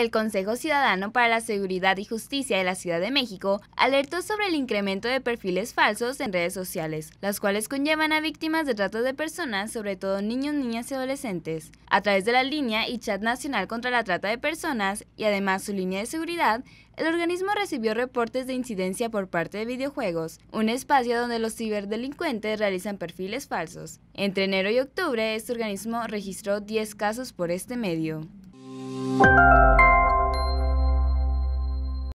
el Consejo Ciudadano para la Seguridad y Justicia de la Ciudad de México alertó sobre el incremento de perfiles falsos en redes sociales, las cuales conllevan a víctimas de trata de personas, sobre todo niños, niñas y adolescentes. A través de la línea y chat nacional contra la trata de personas y además su línea de seguridad, el organismo recibió reportes de incidencia por parte de videojuegos, un espacio donde los ciberdelincuentes realizan perfiles falsos. Entre enero y octubre, este organismo registró 10 casos por este medio.